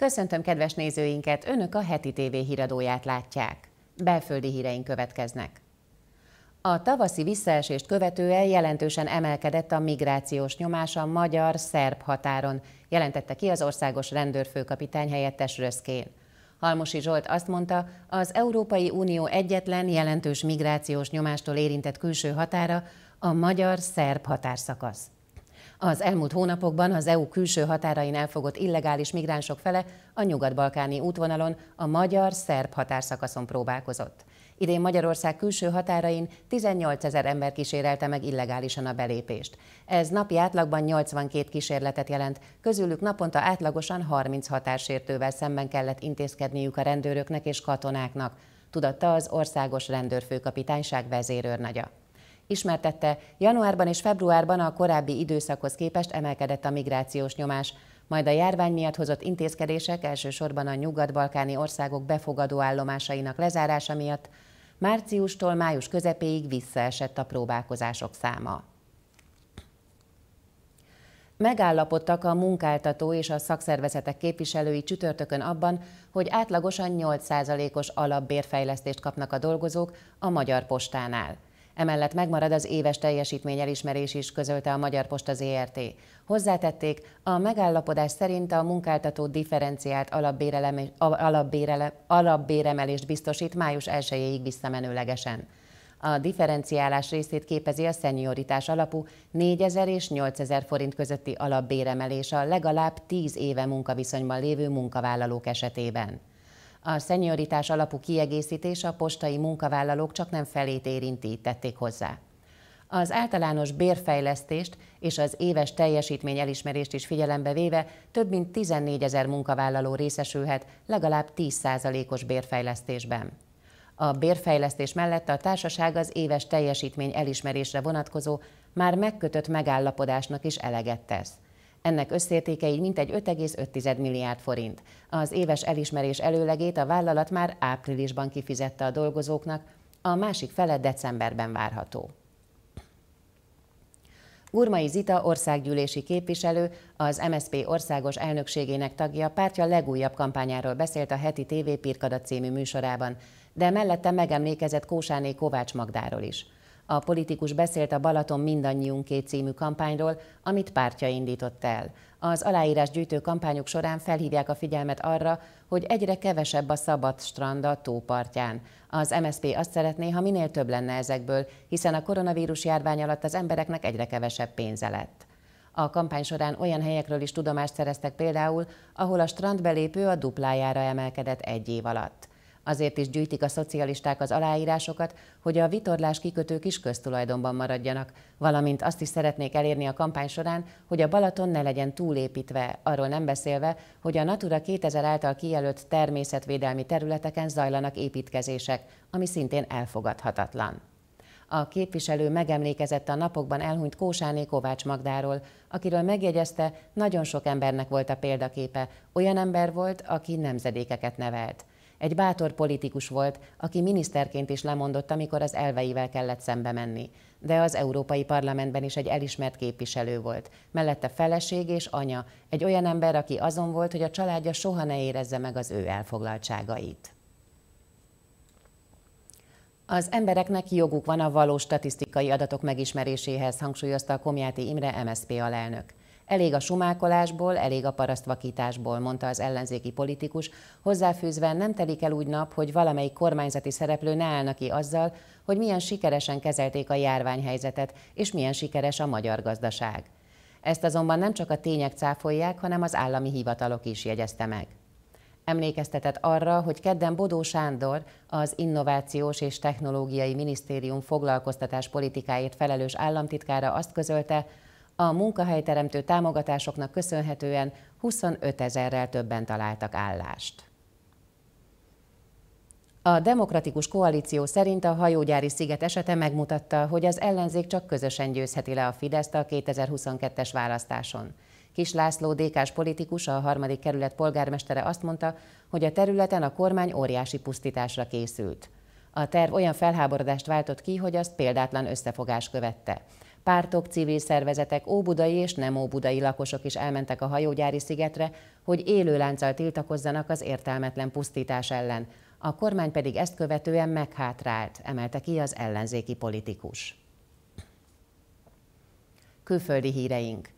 Köszöntöm kedves nézőinket, Önök a heti TV híradóját látják. Belföldi híreink következnek. A tavaszi visszaesést követően jelentősen emelkedett a migrációs nyomás a magyar-szerb határon, jelentette ki az országos rendőrfőkapitány helyettes Röszkén. Halmosi Zsolt azt mondta, az Európai Unió egyetlen jelentős migrációs nyomástól érintett külső határa a magyar-szerb határszakasz. Az elmúlt hónapokban az EU külső határain elfogott illegális migránsok fele a nyugat-balkáni útvonalon a magyar-szerb határszakaszon próbálkozott. Idén Magyarország külső határain 18 ezer ember kísérelte meg illegálisan a belépést. Ez napi átlagban 82 kísérletet jelent, közülük naponta átlagosan 30 határsértővel szemben kellett intézkedniük a rendőröknek és katonáknak, tudatta az Országos Rendőrfőkapitányság vezérőrnagya. Ismertette, januárban és februárban a korábbi időszakhoz képest emelkedett a migrációs nyomás, majd a járvány miatt hozott intézkedések elsősorban a nyugat-balkáni országok befogadó állomásainak lezárása miatt márciustól május közepéig visszaesett a próbálkozások száma. Megállapodtak a munkáltató és a szakszervezetek képviselői csütörtökön abban, hogy átlagosan 8%-os alapbérfejlesztést kapnak a dolgozók a Magyar Postánál – Emellett megmarad az éves teljesítmény elismerés is, közölte a Magyar Posta ZRT. Hozzátették, a megállapodás szerint a munkáltató differenciált alapbéremelést biztosít május 1-ig visszamenőlegesen. A differenciálás részét képezi a szenioritás alapú 4000 és 8000 forint közötti alapbéremelés a legalább 10 éve munkaviszonyban lévő munkavállalók esetében. A szenioritás alapú kiegészítés a postai munkavállalók csak nem felét érinti, tették hozzá. Az általános bérfejlesztést és az éves teljesítmény elismerést is figyelembe véve több mint 14 ezer munkavállaló részesülhet legalább 10%-os bérfejlesztésben. A bérfejlesztés mellett a társaság az éves teljesítmény elismerésre vonatkozó már megkötött megállapodásnak is eleget tesz. Ennek összértéke így mintegy 5,5 milliárd forint. Az éves elismerés előlegét a vállalat már áprilisban kifizette a dolgozóknak, a másik fele decemberben várható. Urmai Zita országgyűlési képviselő, az MSP országos elnökségének tagja pártja legújabb kampányáról beszélt a heti TV Pirkada című műsorában, de mellette megemlékezett Kósáné Kovács Magdáról is. A politikus beszélt a Balaton mindannyiunké című kampányról, amit pártja indított el. Az aláírás gyűjtő kampányok során felhívják a figyelmet arra, hogy egyre kevesebb a szabad strand a tópartján. Az MSZP azt szeretné, ha minél több lenne ezekből, hiszen a koronavírus járvány alatt az embereknek egyre kevesebb pénze lett. A kampány során olyan helyekről is tudomást szereztek például, ahol a strandbelépő a duplájára emelkedett egy év alatt. Azért is gyűjtik a szocialisták az aláírásokat, hogy a vitorlás kikötők is köztulajdonban maradjanak, valamint azt is szeretnék elérni a kampány során, hogy a Balaton ne legyen túlépítve, arról nem beszélve, hogy a Natura 2000 által kijelölt természetvédelmi területeken zajlanak építkezések, ami szintén elfogadhatatlan. A képviselő megemlékezett a napokban elhunyt Kósáné Kovács Magdáról, akiről megjegyezte, nagyon sok embernek volt a példaképe, olyan ember volt, aki nemzedékeket nevelt. Egy bátor politikus volt, aki miniszterként is lemondott, amikor az elveivel kellett szembe menni. De az Európai Parlamentben is egy elismert képviselő volt. Mellette feleség és anya, egy olyan ember, aki azon volt, hogy a családja soha ne érezze meg az ő elfoglaltságait. Az embereknek joguk van a valós statisztikai adatok megismeréséhez, hangsúlyozta a Komjáti Imre MSZP alelnök. Elég a sumákolásból, elég a parasztvakításból, mondta az ellenzéki politikus, hozzáfűzve nem telik el úgy nap, hogy valamelyik kormányzati szereplő ne állna ki azzal, hogy milyen sikeresen kezelték a járványhelyzetet, és milyen sikeres a magyar gazdaság. Ezt azonban nem csak a tények cáfolják, hanem az állami hivatalok is jegyezte meg. Emlékeztetett arra, hogy kedden Bodó Sándor, az Innovációs és Technológiai Minisztérium foglalkoztatás politikáért felelős államtitkára azt közölte, a munkahelyteremtő támogatásoknak köszönhetően 25 ezerrel többen találtak állást. A demokratikus koalíció szerint a hajógyári sziget esete megmutatta, hogy az ellenzék csak közösen győzheti le a Fideszt a 2022-es választáson. Kis László dk politikus, a harmadik kerület polgármestere azt mondta, hogy a területen a kormány óriási pusztításra készült. A terv olyan felháborodást váltott ki, hogy azt példátlan összefogás követte. Pártok, civil szervezetek, óbudai és nem óbudai lakosok is elmentek a hajógyári szigetre, hogy élő lánccal tiltakozzanak az értelmetlen pusztítás ellen. A kormány pedig ezt követően meghátrált, emelte ki az ellenzéki politikus. Külföldi híreink.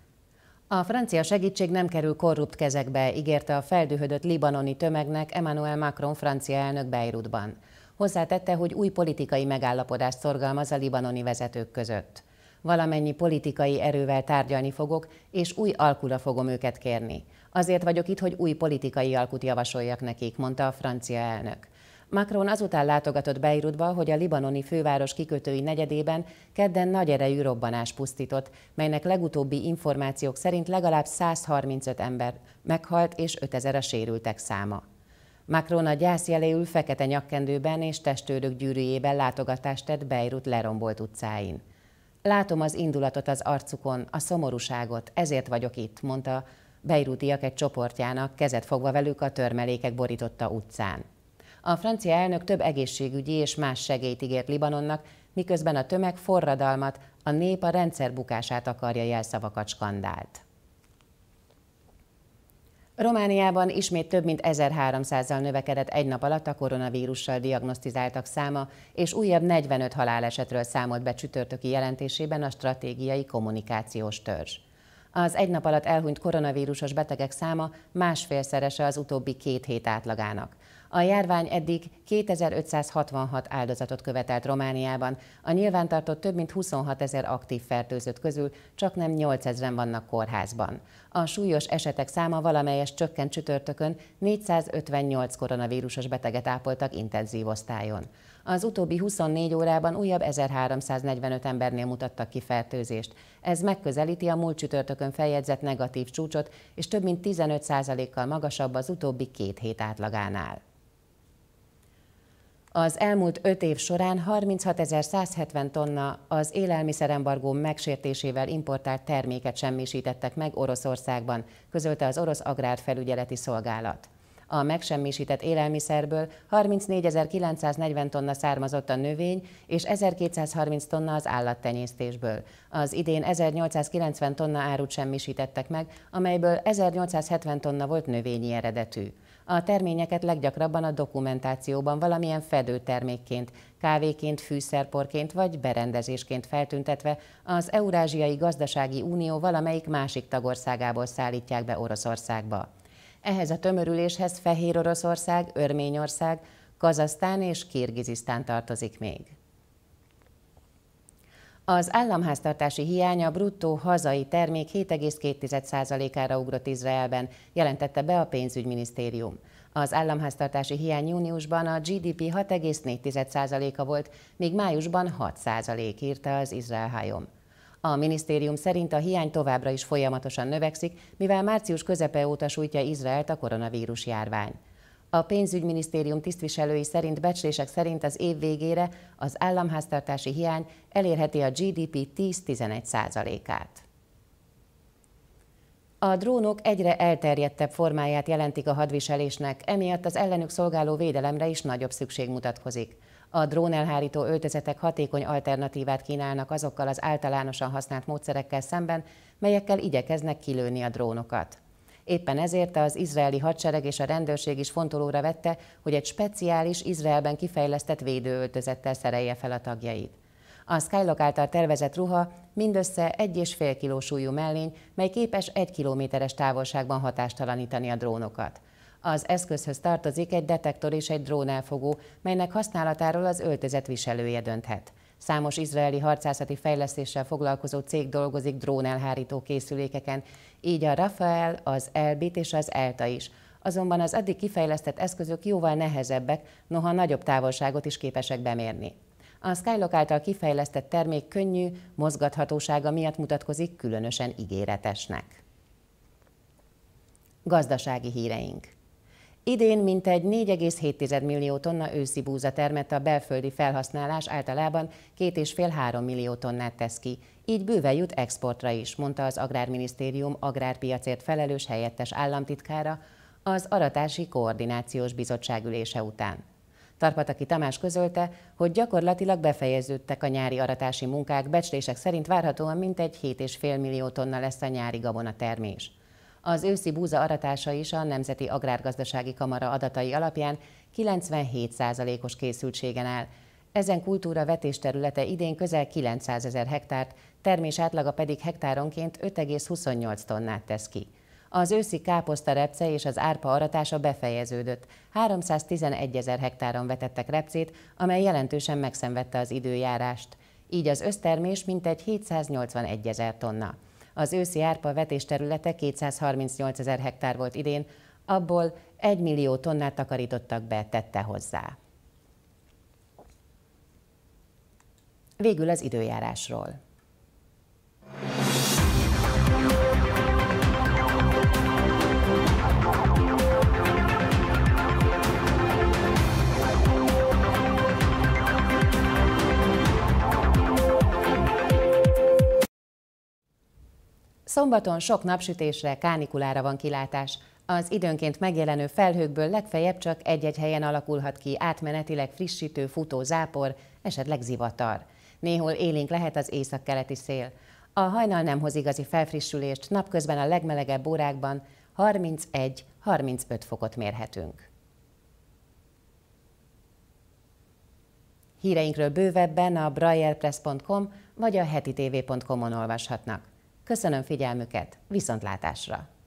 A francia segítség nem kerül korrupt kezekbe, ígérte a feldühödött libanoni tömegnek Emmanuel Macron francia elnök Beirutban. Hozzátette, hogy új politikai megállapodást szorgalmaz a libanoni vezetők között valamennyi politikai erővel tárgyalni fogok, és új alkula fogom őket kérni. Azért vagyok itt, hogy új politikai alkut javasoljak nekik, mondta a francia elnök. Macron azután látogatott Beirutba, hogy a libanoni főváros kikötői negyedében kedden nagy erejű robbanás pusztított, melynek legutóbbi információk szerint legalább 135 ember meghalt és 5000 a sérültek száma. Macron a gyászjeléül fekete nyakkendőben és testőrök gyűrűjében látogatást tett Beirut lerombolt utcáin. Látom az indulatot az arcukon, a szomorúságot, ezért vagyok itt, mondta Beirutiak egy csoportjának, kezet fogva velük a törmelékek borította utcán. A francia elnök több egészségügyi és más segélyt ígért Libanonnak, miközben a tömeg forradalmat, a nép a rendszer bukását akarja jelszavakat skandált. Romániában ismét több mint 1300-al növekedett egy nap alatt a koronavírussal diagnosztizáltak száma, és újabb 45 halálesetről számolt be csütörtöki jelentésében a stratégiai kommunikációs törzs. Az egy nap alatt elhunyt koronavírusos betegek száma másfélszerese az utóbbi két hét átlagának. A járvány eddig 2566 áldozatot követelt Romániában, a nyilvántartott több mint 26 ezer aktív fertőzött közül csak nem 8000 ezeren vannak kórházban. A súlyos esetek száma valamelyes csökkent csütörtökön 458 koronavírusos beteget ápoltak intenzív osztályon. Az utóbbi 24 órában újabb 1345 embernél mutattak ki fertőzést. Ez megközelíti a múlt csütörtökön feljegyzett negatív csúcsot, és több mint 15%-kal magasabb az utóbbi két hét átlagánál. Az elmúlt öt év során 36.170 tonna az élelmiszerembargó megsértésével importált terméket semmisítettek meg Oroszországban, közölte az Orosz Agrárfelügyeleti Szolgálat. A megsemmisített élelmiszerből 34.940 tonna származott a növény, és 1230 tonna az állattenyésztésből. Az idén 1890 tonna árut semmisítettek meg, amelyből 1870 tonna volt növényi eredetű. A terményeket leggyakrabban a dokumentációban valamilyen fedőtermékként, kávéként, fűszerporként vagy berendezésként feltüntetve az Eurázsiai Gazdasági Unió valamelyik másik tagországából szállítják be Oroszországba. Ehhez a tömörüléshez Fehér Oroszország, Örményország, Kazasztán és Kirgizisztán tartozik még. Az államháztartási hiánya a bruttó hazai termék 7,2%-ára ugrott Izraelben, jelentette be a pénzügyminisztérium. Az államháztartási hiány júniusban a GDP 6,4%-a volt, még májusban 6% írta az Izrael hájom. A minisztérium szerint a hiány továbbra is folyamatosan növekszik, mivel március közepe óta sújtja Izraelt a koronavírus járvány. A pénzügyminisztérium tisztviselői szerint becslések szerint az év végére az államháztartási hiány elérheti a GDP 10-11 százalékát. A drónok egyre elterjedtebb formáját jelentik a hadviselésnek, emiatt az ellenük szolgáló védelemre is nagyobb szükség mutatkozik. A drónelhárító öltözetek hatékony alternatívát kínálnak azokkal az általánosan használt módszerekkel szemben, melyekkel igyekeznek kilőni a drónokat. Éppen ezért az izraeli hadsereg és a rendőrség is fontolóra vette, hogy egy speciális Izraelben kifejlesztett védőöltözettel szerelje fel a tagjait. A Skylock által tervezett ruha mindössze 1,5 kg súlyú mellény, mely képes 1 kilométeres távolságban hatástalanítani a drónokat. Az eszközhöz tartozik egy detektor és egy drónelfogó, melynek használatáról az öltözet viselője dönthet. Számos izraeli harcászati fejlesztéssel foglalkozó cég dolgozik drónelhárító készülékeken, így a Rafael, az Elbit és az Elta is. Azonban az addig kifejlesztett eszközök jóval nehezebbek, noha nagyobb távolságot is képesek bemérni. A Skylock által kifejlesztett termék könnyű, mozgathatósága miatt mutatkozik különösen ígéretesnek. Gazdasági híreink. Idén mintegy 4,7 millió tonna őszi búza termett a belföldi felhasználás általában 2,5-3 millió tonnát tesz ki. Így bőve jut exportra is, mondta az Agrárminisztérium agrárpiacért felelős helyettes államtitkára az Aratási Koordinációs Bizottság ülése után. Tarpataki Tamás közölte, hogy gyakorlatilag befejeződtek a nyári aratási munkák, becslések szerint várhatóan mintegy 7,5 millió tonna lesz a nyári gabona termés. Az őszi búza aratása is a Nemzeti Agrárgazdasági Kamara adatai alapján 97%-os készültségen áll. Ezen kultúra vetésterülete idén közel 900 ezer hektárt, termés átlaga pedig hektáronként 5,28 tonnát tesz ki. Az őszi káposzta repce és az árpa aratása befejeződött. 311 ezer hektáron vetettek repcét, amely jelentősen megszenvedte az időjárást. Így az össztermés mintegy 781 ezer tonna. Az őszi árpa vetés területe 238 ezer hektár volt idén, abból 1 millió tonnát takarítottak be, tette hozzá. Végül az időjárásról. Szombaton sok napsütésre, kánikulára van kilátás. Az időnként megjelenő felhőkből legfeljebb csak egy-egy helyen alakulhat ki átmenetileg frissítő, futó zápor, esetleg zivatar. Néhol élénk lehet az északkeleti szél. A hajnal nem hoz igazi felfrissülést, napközben a legmelegebb órákban 31-35 fokot mérhetünk. Híreinkről bővebben a brailleprescom vagy a hetitévé.com-on olvashatnak. Köszönöm figyelmüket, viszontlátásra!